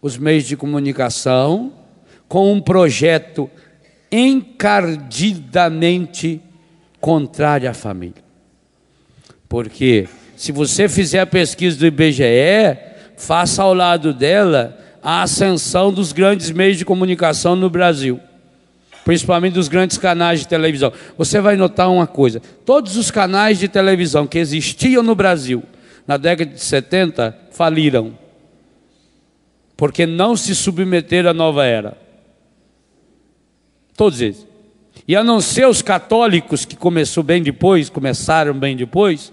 os meios de comunicação com um projeto encardidamente contrário à família. Porque se você fizer a pesquisa do IBGE, faça ao lado dela a ascensão dos grandes meios de comunicação no Brasil, principalmente dos grandes canais de televisão. Você vai notar uma coisa: todos os canais de televisão que existiam no Brasil na década de 70 faliram porque não se submeteram à nova era. Todos eles. E a não ser os católicos que começou bem depois, começaram bem depois,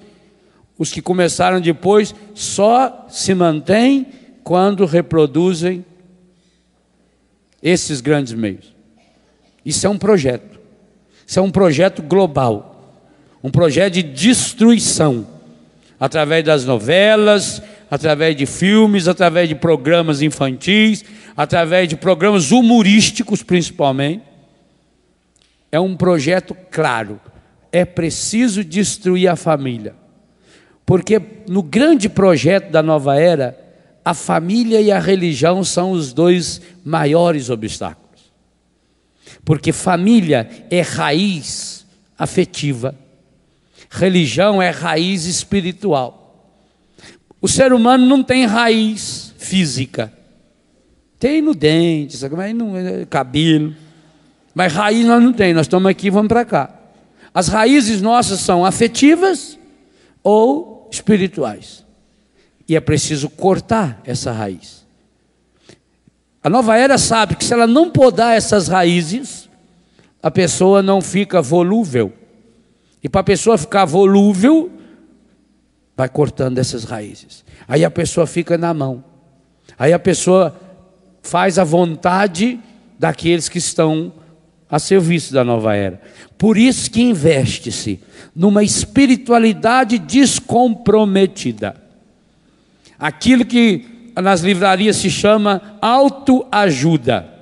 os que começaram depois só se mantêm quando reproduzem esses grandes meios. Isso é um projeto. Isso é um projeto global. Um projeto de destruição através das novelas, através de filmes, através de programas infantis, através de programas humorísticos, principalmente. É um projeto claro. É preciso destruir a família. Porque no grande projeto da nova era, a família e a religião são os dois maiores obstáculos. Porque família é raiz afetiva, religião é raiz espiritual. O ser humano não tem raiz física. Tem no dente, sabe? mas não, é cabelo. Mas raiz nós não tem, nós estamos aqui e vamos para cá. As raízes nossas são afetivas ou espirituais. E é preciso cortar essa raiz. A nova era sabe que se ela não podar essas raízes, a pessoa não fica volúvel. E para a pessoa ficar volúvel, vai cortando essas raízes. Aí a pessoa fica na mão. Aí a pessoa faz a vontade daqueles que estão a serviço da nova era. Por isso que investe-se numa espiritualidade descomprometida. Aquilo que nas livrarias se chama autoajuda.